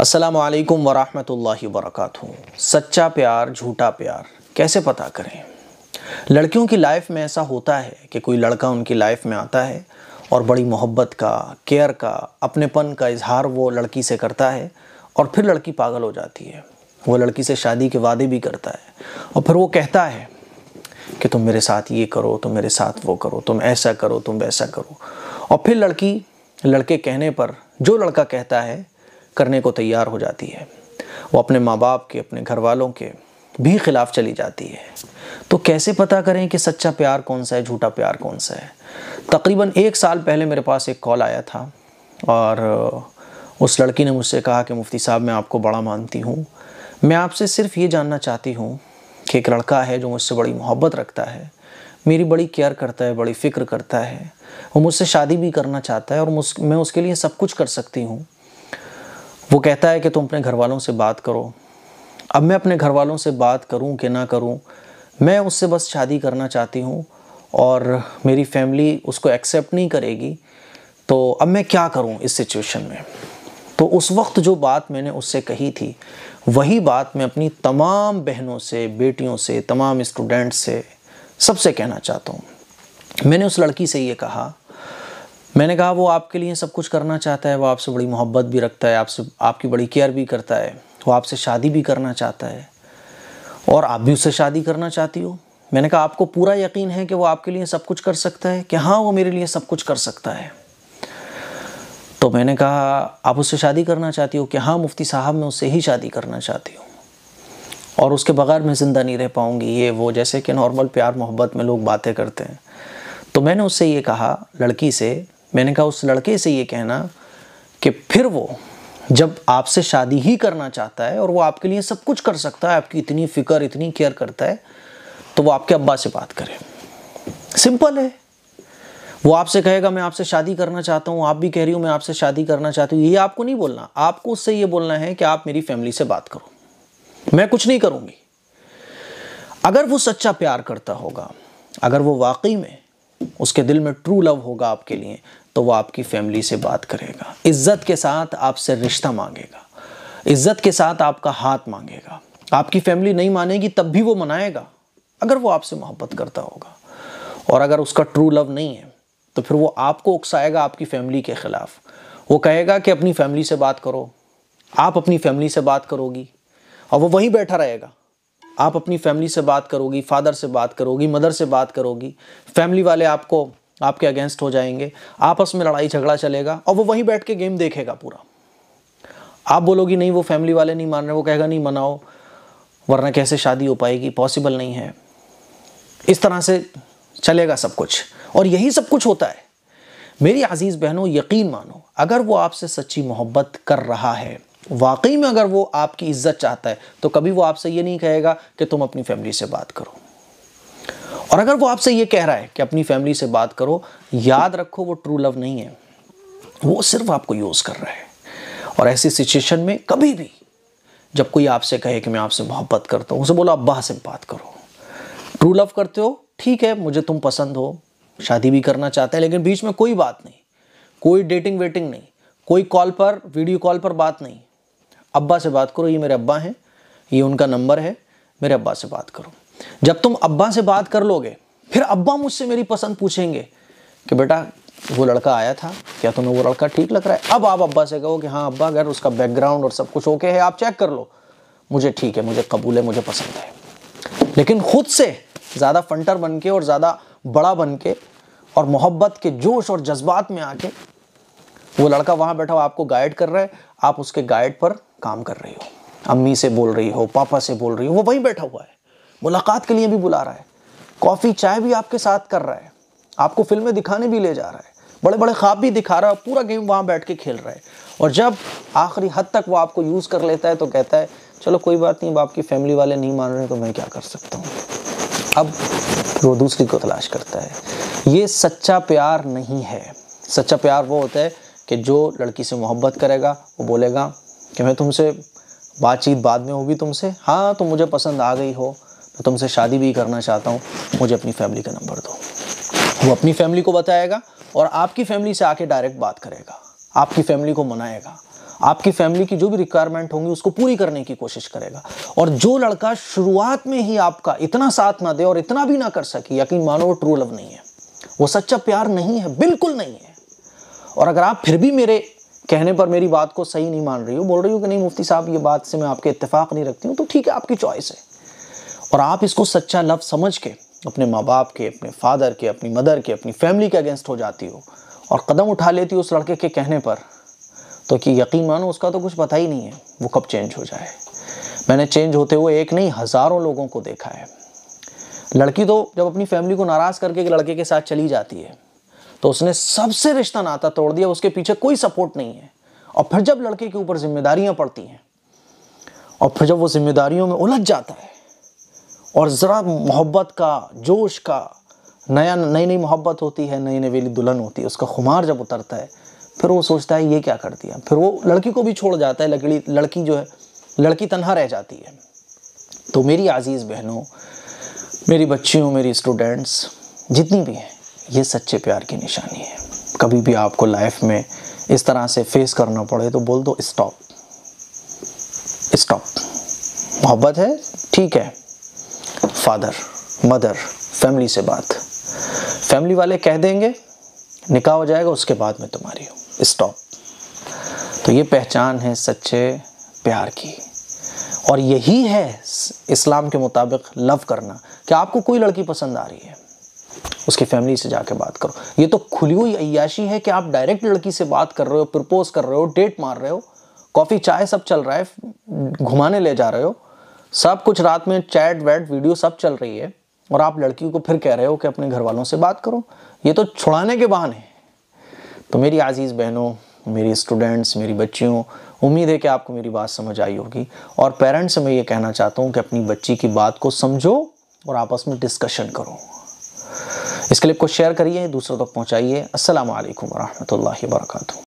असलकम वरहमल वर्क सच्चा प्यार झूठा प्यार कैसे पता करें लड़कियों की लाइफ में ऐसा होता है कि कोई लड़का उनकी लाइफ में आता है और बड़ी मोहब्बत का केयर का अपनेपन का इजहार वो लड़की से करता है और फिर लड़की पागल हो जाती है वो लड़की से शादी के वादे भी करता है और फिर वो कहता है कि तुम मेरे साथ ये करो तुम मेरे साथ वो करो तुम ऐसा करो तुम वैसा करो और फिर लड़की लड़के कहने पर जो लड़का कहता है करने को तैयार हो जाती है वो अपने माँ बाप के अपने घर वालों के भी खिलाफ चली जाती है तो कैसे पता करें कि सच्चा प्यार कौन सा है झूठा प्यार कौन सा है तकरीबन एक साल पहले मेरे पास एक कॉल आया था और उस लड़की ने मुझसे कहा कि मुफ्ती साहब मैं आपको बड़ा मानती हूँ मैं आपसे सिर्फ ये जानना चाहती हूँ कि एक लड़का है जो मुझसे बड़ी मोहब्बत रखता है मेरी बड़ी केयर करता है बड़ी फ़िक्र करता है वो मुझसे शादी भी करना चाहता है और मुझ मैं उसके लिए सब कुछ कर सकती हूँ वो कहता है कि तुम अपने घर वालों से बात करो अब मैं अपने घर वालों से बात करूं कि ना करूं मैं उससे बस शादी करना चाहती हूं और मेरी फैमिली उसको एक्सेप्ट नहीं करेगी तो अब मैं क्या करूं इस सिचुएशन में तो उस वक्त जो बात मैंने उससे कही थी वही बात मैं अपनी तमाम बहनों से बेटियों से तमाम स्टूडेंट्स से सबसे कहना चाहता हूँ मैंने उस लड़की से ये कहा मैंने कहा वो आपके लिए सब कुछ करना चाहता है वो आपसे बड़ी मोहब्बत भी रखता है आपसे आपकी बड़ी केयर भी करता है वो आपसे शादी भी करना चाहता है और आप भी उससे शादी करना चाहती हो मैंने कहा आपको पूरा यकीन है कि वो आपके लिए सब कुछ कर सकता है कि हाँ वो मेरे लिए सब कुछ कर सकता है तो मैंने कहा आप उससे शादी करना चाहती हो कि हाँ मुफ्ती साहब मैं उससे ही शादी करना चाहती हूँ और उसके बगैर मैं ज़िंदा नहीं रह पाऊँगी ये वो जैसे कि नॉर्मल प्यार मोहब्बत में लोग बातें करते हैं तो मैंने उससे ये कहा लड़की से मैंने कहा उस लड़के से ये कहना कि फिर वो जब आपसे शादी ही करना चाहता है और वो आपके लिए सब कुछ कर सकता है आपकी इतनी फ़िक्र इतनी केयर करता है तो वो आपके अब्बा से बात करे सिंपल है वो आपसे कहेगा मैं आपसे शादी करना चाहता हूँ आप भी कह रही हूँ मैं आपसे शादी करना चाहती हूँ ये आपको नहीं बोलना आपको उससे ये बोलना है कि आप मेरी फैमिली से बात करो मैं कुछ नहीं करूँगी अगर वो सच्चा प्यार करता होगा अगर वो वाकई में उसके दिल में ट्रू लव होगा आपके लिए तो वो आपकी फैमिली से बात करेगा इज्जत के साथ आपसे रिश्ता मांगेगा इज्जत के साथ आपका हाथ मांगेगा आपकी फैमिली नहीं मानेगी तब भी वो मनाएगा अगर वो आपसे मोहब्बत करता होगा और अगर उसका ट्रू लव नहीं है तो फिर वो आपको उकसाएगा आपकी फैमिली के ख़िलाफ़ वो कहेगा कि अपनी फैमिली से बात करो आप अपनी फैमिली से बात करोगी और वो वहीं बैठा रहेगा आप अपनी फैमिली से बात करोगी फादर से बात करोगी मदर से बात करोगी फैमिली वाले आपको आपके अगेंस्ट हो जाएंगे आपस में लड़ाई झगड़ा चलेगा और वो वहीं बैठ के गेम देखेगा पूरा आप बोलोगी नहीं वो फैमिली वाले नहीं मान रहे वो कहेगा नहीं मनाओ वरना कैसे शादी हो पाएगी पॉसिबल नहीं है इस तरह से चलेगा सब कुछ और यही सब कुछ होता है मेरी अजीज बहनों यकीन मानो अगर वो आपसे सच्ची मोहब्बत कर रहा है वाकई में अगर वो आपकी इज्जत चाहता है तो कभी वो आपसे ये नहीं कहेगा कि तुम अपनी फैमिली से बात करो और अगर वो आपसे ये कह रहा है कि अपनी फैमिली से बात करो याद रखो वो ट्रू लव नहीं है वो सिर्फ आपको यूज़ कर रहा है और ऐसी सिचुएशन में कभी भी जब कोई आपसे कहे कि मैं आपसे मोहब्बत करता हूँ उसे बोलो अब्बा से बात करो ट्रू लव करते हो ठीक है मुझे तुम पसंद हो शादी भी करना चाहते हैं लेकिन बीच में कोई बात नहीं कोई डेटिंग वेटिंग नहीं कोई कॉल पर वीडियो कॉल पर बात नहीं अब्बा से बात करो ये मेरे अब्बा हैं ये उनका नंबर है मेरे अब्बा से बात करो जब तुम अब्बा से बात कर लोगे फिर अब्बा मुझसे मेरी पसंद पूछेंगे कि बेटा वो लड़का आया था क्या तुम्हें वो लड़का ठीक लग रहा है अब आप अब्बा से कहो कि हाँ अब्बा अगर उसका बैकग्राउंड और सब कुछ ओके है आप चेक कर लो मुझे ठीक है मुझे कबूल है मुझे पसंद है लेकिन खुद से ज़्यादा फंटर बन के और ज़्यादा बड़ा बन के और मोहब्बत के जोश और जज्बात में आके वो लड़का वहाँ बैठा हुआ आपको गाइड कर रहा है आप उसके गाइड पर काम कर रही हो अम्मी से बोल रही हो पापा से बोल रही हो वो वहीं बैठा हुआ है मुलाकात के लिए भी बुला रहा है कॉफ़ी चाय भी आपके साथ कर रहा है आपको फिल्में दिखाने भी ले जा रहा है बड़े बड़े ख्वाब भी दिखा रहा है पूरा गेम वहाँ बैठ के खेल रहा है और जब आखिरी हद तक वो आपको यूज़ कर लेता है तो कहता है चलो कोई बात नहीं अब आपकी फैमिली वाले नहीं मान रहे तो मैं क्या कर सकता हूँ अब वो दूसरी को तलाश करता है ये सच्चा प्यार नहीं है सच्चा प्यार वो होता है कि जो लड़की से मोहब्बत करेगा वो बोलेगा कि मैं तुमसे बातचीत बाद में होगी तुमसे हाँ तुम मुझे पसंद आ गई हो मैं तुमसे शादी भी करना चाहता हूँ मुझे अपनी फैमिली का नंबर दो वो अपनी फैमिली को बताएगा और आपकी फैमिली से आके डायरेक्ट बात करेगा आपकी फैमिली को मनाएगा आपकी फैमिली की जो भी रिक्वायरमेंट होंगी उसको पूरी करने की कोशिश करेगा और जो लड़का शुरुआत में ही आपका इतना साथ ना दे और इतना भी ना कर सके यकीन मानो वो ट्रू लव नहीं है वो सच्चा प्यार नहीं है बिल्कुल नहीं है और अगर आप फिर भी मेरे कहने पर मेरी बात को सही नहीं मान रही हो बोल रही हो कि नहीं मुफ्ती साहब ये बात से मैं आपके इतफाक़ नहीं रखती हूँ तो ठीक है आपकी चॉइस है और आप इसको सच्चा लफ्ज़ समझ के अपने माँ बाप के अपने फादर के अपनी मदर के अपनी फैमिली के अगेंस्ट हो जाती हो और कदम उठा लेती हो उस लड़के के कहने पर तो कि यकीन मानो उसका तो कुछ पता ही नहीं है वो कब चेंज हो जाए मैंने चेंज होते हुए एक नहीं हज़ारों लोगों को देखा है लड़की तो जब अपनी फैमिली को नाराज़ करके लड़के के साथ चली जाती है तो उसने सबसे रिश्ता नाता तोड़ दिया उसके पीछे कोई सपोर्ट नहीं है और फिर जब लड़के के ऊपर जिम्मेदारियां पड़ती हैं और फिर जब वो जिम्मेदारियों में उलझ जाता है और ज़रा मोहब्बत का जोश का नया नई नई मोहब्बत होती है नई नवेली दुल्हन होती है उसका खुमार जब उतरता है फिर वो सोचता है ये क्या कर दिया फिर वो लड़की को भी छोड़ जाता है लकड़ी लड़की जो है लड़की तनहा रह जाती है तो मेरी आज़ीज़ बहनों मेरी बच्चियों मेरी स्टूडेंट्स जितनी भी हैं ये सच्चे प्यार की निशानी है कभी भी आपको लाइफ में इस तरह से फेस करना पड़े तो बोल दो स्टॉप स्टॉप मोहब्बत है ठीक है फादर मदर फैमिली से बात फैमिली वाले कह देंगे निकाह हो जाएगा उसके बाद में तुम्हारी हूँ स्टॉप तो ये पहचान है सच्चे प्यार की और यही है इस्लाम के मुताबिक लव करना कि आपको कोई लड़की पसंद आ रही है उसकी फैमिली से जाके बात करो ये तो खुली हुई अयाशी है कि आप डायरेक्ट लड़की से बात कर रहे हो प्रपोज कर रहे हो डेट मार रहे हो कॉफ़ी चाय सब चल रहा है घुमाने ले जा रहे हो सब कुछ रात में चैट वैट वीडियो सब चल रही है और आप लड़की को फिर कह रहे हो कि अपने घर वालों से बात करो ये तो छुड़ाने के बहाने तो मेरी आज़ीज़ बहनों मेरी स्टूडेंट्स मेरी बच्चियों उम्मीद है कि आपको मेरी बात समझ आई होगी और पेरेंट्स से मैं ये कहना चाहता हूँ कि अपनी बच्ची की बात को समझो और आपस में डिस्कशन करो इस क्लिप को शेयर करिए दूसरों तक पहुँचाइए असल वरहमल वर्का